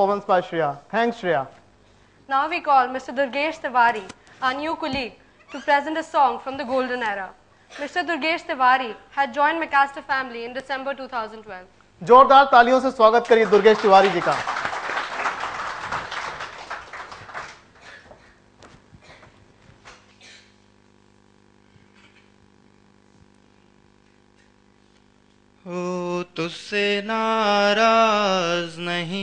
performance by Shreya. Thanks, Shreya. Now we call Mr. Durgesh Tiwari, our new colleague, to present a song from the golden era. Mr. Durgesh Tiwari had joined McAllister family in December 2012. जोरदार तालियों से स्वागत करिए दुर्गेश तिवारी जी का Oh तुझसे नाराज नहीं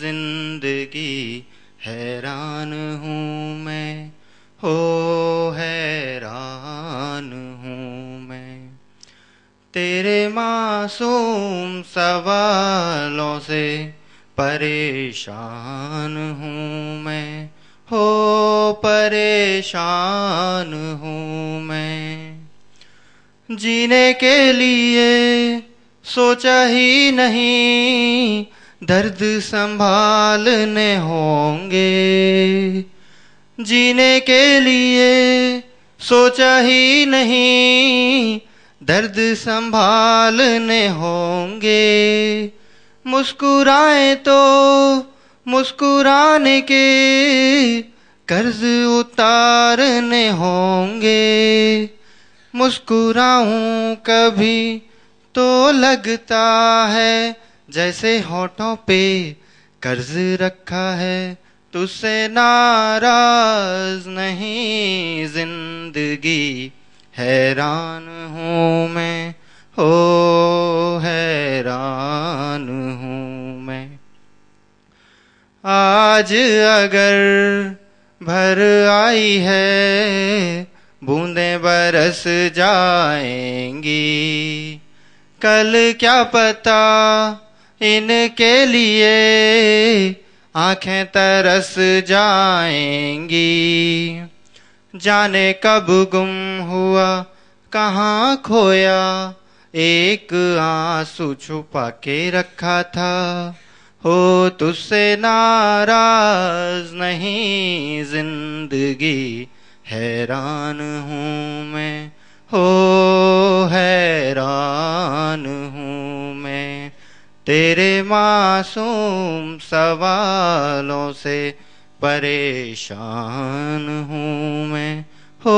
जिंदगी हैरान हूँ मैं हो हैरान हूँ मैं तेरे मासूम सवालों से परेशान हूँ मैं हो परेशान हूँ मैं जीने के लिए सोचा ही नहीं दर्द संभालने होंगे जीने के लिए सोचा ही नहीं दर्द संभालने होंगे मुस्कुराए तो मुस्कुराने के कर्ज उतारने होंगे मुस्कुराऊं कभी तो लगता है जैसे होठों पे कर्ज रखा है तुझसे नाराज नहीं जिंदगी हैरान हूँ मैं हो हैरान हूँ मैं आज अगर भर आई है बूंदें बरस जाएंगी कल क्या पता इनके लिए आंखें तरस जाएंगी जाने कब गुम हुआ कहाँ खोया एक आंसू छुपा के रखा था हो तुझसे नाराज नहीं जिंदगी हैरान हूँ तेरे मासूम सवालों से परेशान हूँ मैं हो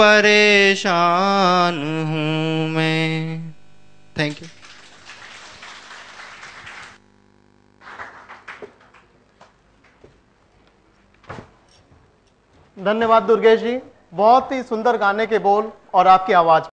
परेशान हूँ मैं थैंक यू धन्यवाद दुर्गेश जी बहुत ही सुंदर गाने के बोल और आपकी आवाज